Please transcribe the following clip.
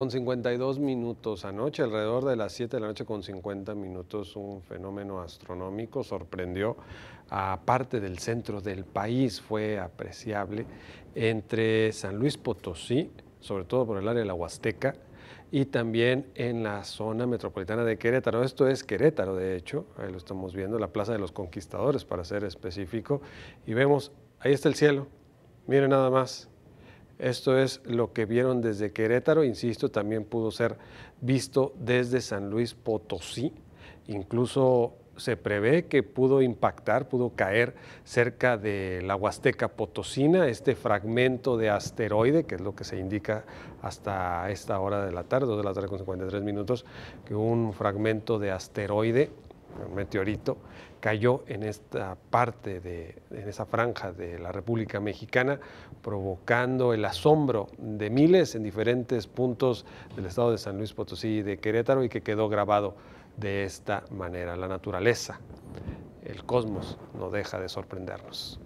Con 52 minutos anoche, alrededor de las 7 de la noche con 50 minutos, un fenómeno astronómico sorprendió a parte del centro del país, fue apreciable entre San Luis Potosí, sobre todo por el área de la Huasteca, y también en la zona metropolitana de Querétaro. Esto es Querétaro, de hecho, ahí lo estamos viendo, la Plaza de los Conquistadores, para ser específico, y vemos, ahí está el cielo, miren nada más, esto es lo que vieron desde Querétaro, insisto, también pudo ser visto desde San Luis Potosí, incluso se prevé que pudo impactar, pudo caer cerca de la Huasteca Potosina, este fragmento de asteroide, que es lo que se indica hasta esta hora de la tarde, 2 de la tarde con 53 minutos, que un fragmento de asteroide un meteorito, cayó en esta parte, de, en esa franja de la República Mexicana, provocando el asombro de miles en diferentes puntos del estado de San Luis Potosí y de Querétaro y que quedó grabado de esta manera. La naturaleza, el cosmos, no deja de sorprendernos.